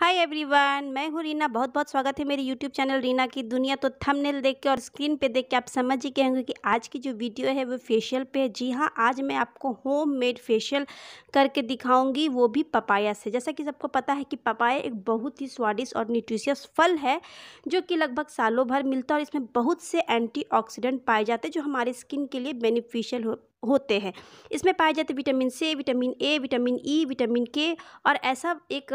hi everyone मैं हूँ रीना बहुत बहुत स्वागत है मेरे यूट्यूब चैनल रीना की दुनिया तो थंबनेल देख के और स्क्रीन पे देख के आप समझ ही गए होंगे कि आज की जो वीडियो है वो फेशियल पे है जी हाँ आज मैं आपको होम मेड फेशियल करके दिखाऊंगी वो भी पपाया से जैसा कि सबको पता है कि पपाया एक बहुत ही स्वादिष्ट और न्यूट्रिशियस फल है जो कि लगभग सालों भर मिलता है और इसमें बहुत से एंटी पाए जाते हैं जो हमारे स्किन के लिए बेनिफिशियल होते हैं इसमें पाए जाते विटामिन से vitamin A vitamin E e, vitamin K और ऐसा एक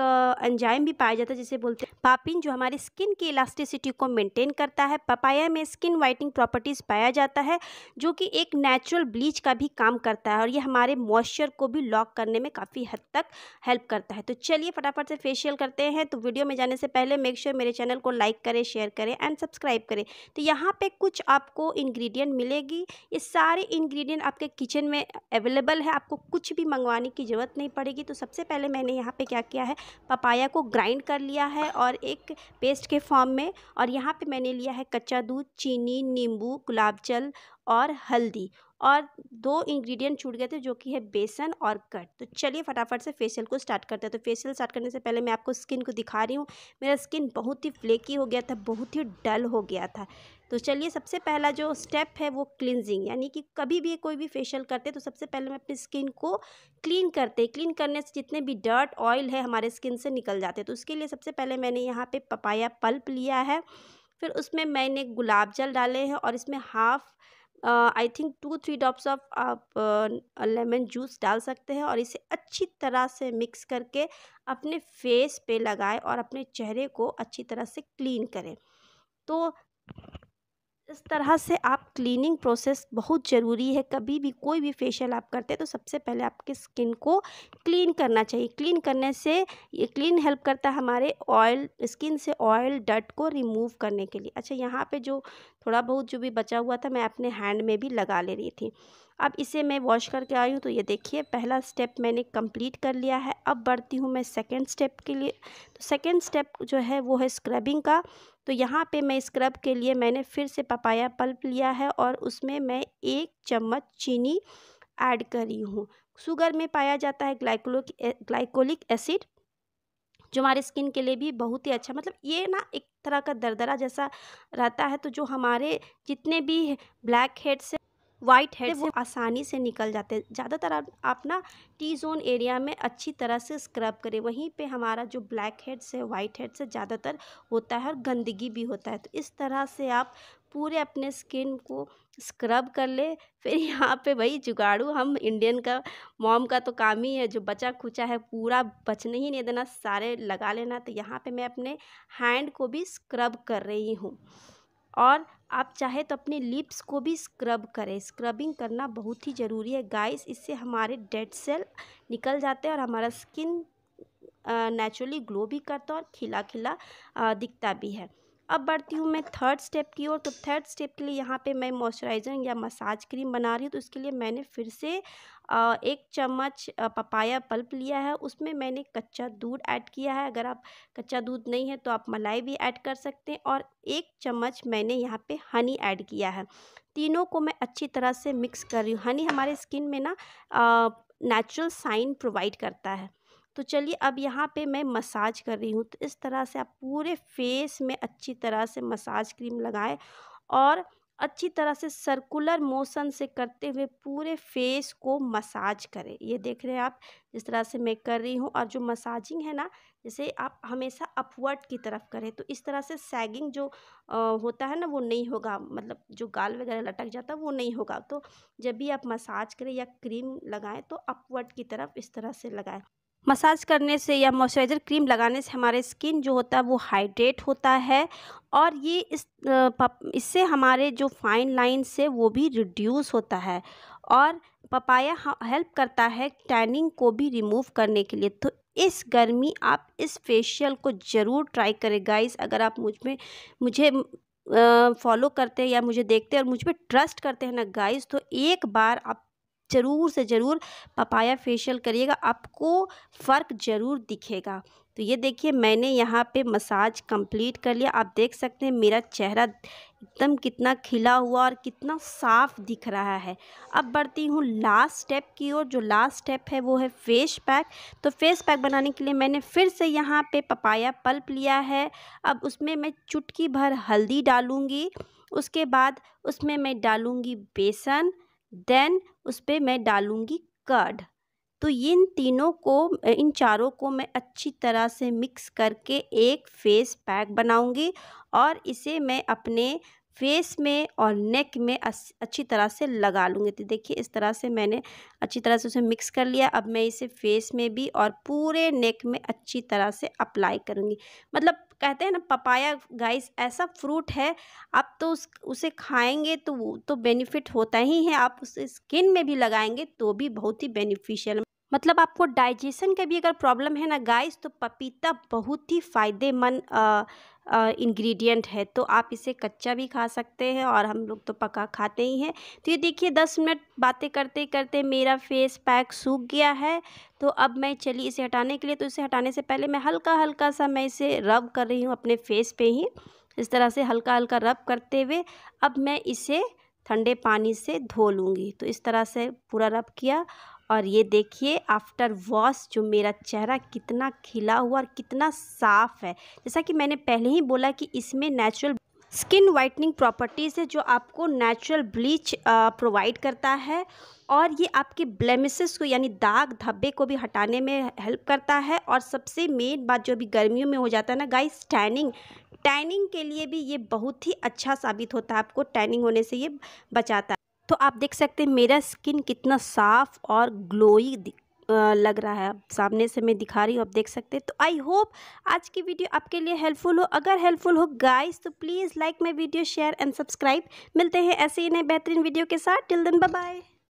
एंजाइम भी पाया जाता है जिसे बोलते हैं पापिन जो हमारे स्किन की इलास्टिसिटी को मेंटेन करता है पपाया में स्किन वाइटिंग प्रॉपर्टीज़ पाया जाता है जो कि एक नेचुरल ब्लीच का भी काम करता है और ये हमारे मॉइस्चर को भी लॉक करने में काफ़ी हद तक हेल्प करता है तो चलिए फटाफट से फेशियल करते हैं तो वीडियो में जाने से पहले मेक श्योर sure मेरे चैनल को लाइक करें शेयर करें एंड सब्सक्राइब करें तो यहाँ पर कुछ आपको इन्ग्रीडियंट मिलेगी ये सारे इन्ग्रीडियंट आपके किचन में अवेलेबल है आपको कुछ भी मंगवाने की ज़रूरत नहीं पड़ेगी तो सबसे पहले मैंने यहाँ पे क्या किया है पपाया को ग्राइंड कर लिया है और एक पेस्ट के फॉर्म में और यहाँ पे मैंने लिया है कच्चा दूध चीनी नींबू गुलाब जल और हल्दी और दो इंग्रेडिएंट छूट गए थे जो कि है बेसन और कट तो चलिए फटाफट से फेशियल को स्टार्ट करते हैं तो फेशियल स्टार्ट करने से पहले मैं आपको स्किन को दिखा रही हूँ मेरा स्किन बहुत ही फ्लेकी हो गया था बहुत ही डल हो गया था तो चलिए सबसे पहला जो स्टेप है वो क्लिनजिंग यानी कि कभी भी कोई भी फेशियल करते हैं तो सबसे पहले हम अपनी स्किन को क्लीन करते हैं क्लीन करने से जितने भी डर्ट ऑयल है हमारे स्किन से निकल जाते हैं तो उसके लिए सबसे पहले मैंने यहाँ पे पपाया पल्प लिया है फिर उसमें मैंने गुलाब जल डाले हैं और इसमें half I think two three drops of आप लेमन जूस डाल सकते हैं और इसे अच्छी तरह से मिक्स करके अपने फेस पे लगाएं और अपने चेहरे को अच्छी तरह से क्लीन करें तो इस तरह से आप क्लीनिंग प्रोसेस बहुत ज़रूरी है कभी भी कोई भी फेशियल आप करते हैं तो सबसे पहले आपकी स्किन को क्लीन करना चाहिए क्लीन करने से ये क्लीन हेल्प करता है हमारे ऑयल स्किन से ऑयल डट को रिमूव करने के लिए अच्छा यहाँ पे जो थोड़ा बहुत जो भी बचा हुआ था मैं अपने हैंड में भी लगा ले रही थी अब इसे मैं वॉश करके आई हूँ तो ये देखिए पहला स्टेप मैंने कंप्लीट कर लिया है अब बढ़ती हूँ मैं सेकेंड स्टेप के लिए तो सेकेंड स्टेप जो है वो है स्क्रबिंग का तो यहाँ पे मैं स्क्रब के लिए मैंने फिर से पपाया पल्प लिया है और उसमें मैं एक चम्मच चीनी ऐड करी हूँ शुगर में पाया जाता है ग्लाइकोलिक ग्लाइकोलिक एसिड जो हमारे स्किन के लिए भी बहुत ही अच्छा मतलब ये ना एक तरह का दरदरा जैसा रहता है तो जो हमारे जितने भी ब्लैक हेड्स हैं वाइट हेड वो आसानी से निकल जाते हैं ज़्यादातर आप, ना टी जोन एरिया में अच्छी तरह से स्क्रब करें वहीं पे हमारा जो ब्लैक हेड्स है वाइट हेड से ज़्यादातर होता है और गंदगी भी होता है तो इस तरह से आप पूरे अपने स्किन को स्क्रब कर ले फिर यहाँ पे वही जुगाड़ू हम इंडियन का मॉम का तो काम ही है जो बचा खुचा है पूरा बचने ही नहीं देना सारे लगा लेना तो यहाँ पे मैं अपने हैंड को भी स्क्रब कर रही हूँ और आप चाहे तो अपने लिप्स को भी स्क्रब करें स्क्रबिंग करना बहुत ही ज़रूरी है गाइस इससे हमारे डेड सेल निकल जाते हैं और हमारा स्किन नेचुरली ग्लो भी करता है और खिला खिला दिखता भी है अब बढ़ती हूँ मैं थर्ड स्टेप की ओर तो थर्ड स्टेप के लिए यहाँ पे मैं मॉइस्चराइज़र या मसाज क्रीम बना रही हूँ तो उसके लिए मैंने फिर से एक चम्मच पपाया पल्प लिया है उसमें मैंने कच्चा दूध ऐड किया है अगर आप कच्चा दूध नहीं है तो आप मलाई भी ऐड कर सकते हैं और एक चम्मच मैंने यहाँ पे हनी ऐड किया है तीनों को मैं अच्छी तरह से मिक्स कर रही हूँ हनी हमारे स्किन में ना नेचुरल साइन प्रोवाइड करता है तो चलिए अब यहाँ पे मैं मसाज कर रही हूँ तो इस तरह से आप पूरे फेस में अच्छी तरह से मसाज क्रीम लगाएं और अच्छी तरह से सर्कुलर मोशन से करते हुए पूरे फेस को मसाज करें ये देख रहे हैं आप जिस तरह से मैं कर रही हूँ और जो मसाजिंग है ना जैसे आप हमेशा अपवर्ड की तरफ करें तो इस तरह से सैगिंग जो आ, होता है ना वो नहीं होगा मतलब जो गाल वगैरह लटक जाता है वो नहीं होगा तो जब भी आप मसाज करें या क्रीम लगाएं तो अपवर्ड की तरफ इस तरह से लगाएं मसाज करने से या मॉइस्चराइज़र क्रीम लगाने से हमारे स्किन जो होता है वो हाइड्रेट होता है और ये इस इससे हमारे जो फाइन लाइन्स है वो भी रिड्यूस होता है और पपाया हेल्प करता है टैनिंग को भी रिमूव करने के लिए तो इस गर्मी आप इस फेशियल को ज़रूर ट्राई करें गाइस अगर आप मुझ में मुझे फॉलो करते हैं या मुझे देखते हैं और मुझ पर ट्रस्ट करते हैं ना गाइस तो एक बार आप ज़रूर से ज़रूर पपाया फेशियल करिएगा आपको फ़र्क ज़रूर दिखेगा तो ये देखिए मैंने यहाँ पे मसाज कंप्लीट कर लिया आप देख सकते हैं मेरा चेहरा एकदम कितना खिला हुआ और कितना साफ दिख रहा है अब बढ़ती हूँ लास्ट स्टेप की ओर जो लास्ट स्टेप है वो है फेस पैक तो फेस पैक बनाने के लिए मैंने फिर से यहाँ पे पपाया पल्प लिया है अब उसमें मैं चुटकी भर हल्दी डालूँगी उसके बाद उसमें मैं डालूँगी बेसन देन उस पर मैं डालूँगी कर्ड तो इन तीनों को इन चारों को मैं अच्छी तरह से मिक्स करके एक फेस पैक बनाऊंगी और इसे मैं अपने फेस में और नेक में अच्छी तरह से लगा लूँगी तो देखिए इस तरह से मैंने अच्छी तरह से उसे मिक्स कर लिया अब मैं इसे फेस में भी और पूरे नेक में अच्छी तरह से अप्लाई करूँगी मतलब कहते हैं ना पपाया गाइस ऐसा फ्रूट है आप तो उस उसे खाएंगे तो तो बेनिफिट होता ही है आप उसे स्किन में भी लगाएंगे तो भी बहुत ही बेनिफिशियल मतलब आपको डाइजेशन का भी अगर प्रॉब्लम है ना गाइस तो पपीता बहुत ही फ़ायदेमंद इंग्रेडिएंट है तो आप इसे कच्चा भी खा सकते हैं और हम लोग तो पका खाते ही हैं तो ये देखिए दस मिनट बातें करते करते मेरा फेस पैक सूख गया है तो अब मैं चली इसे हटाने के लिए तो इसे हटाने से पहले मैं हल्का हल्का सा मैं इसे रब कर रही हूँ अपने फेस पर ही इस तरह से हल्का हल्का रब करते हुए अब मैं इसे ठंडे पानी से धो लूँगी तो इस तरह से पूरा रब किया और ये देखिए आफ्टर वॉश जो मेरा चेहरा कितना खिला हुआ और कितना साफ़ है जैसा कि मैंने पहले ही बोला कि इसमें नेचुरल स्किन वाइटनिंग प्रॉपर्टीज़ है जो आपको नेचुरल ब्लीच प्रोवाइड करता है और ये आपके ब्लेमिसेस को यानी दाग धब्बे को भी हटाने में हेल्प करता है और सबसे मेन बात जो अभी गर्मियों में हो जाता है ना गाइस टैनिंग टैनिंग के लिए भी ये बहुत ही अच्छा साबित होता है आपको टैनिंग होने से ये बचाता है तो आप देख सकते हैं मेरा स्किन कितना साफ़ और ग्लोई लग रहा है सामने से मैं दिखा रही हूँ आप देख सकते हैं तो आई होप आज की वीडियो आपके लिए हेल्पफुल हो अगर हेल्पफुल हो गाइस तो please like my video share and subscribe मिलते हैं ऐसे ही नए बेहतरीन वीडियो के साथ टिल दिन बाय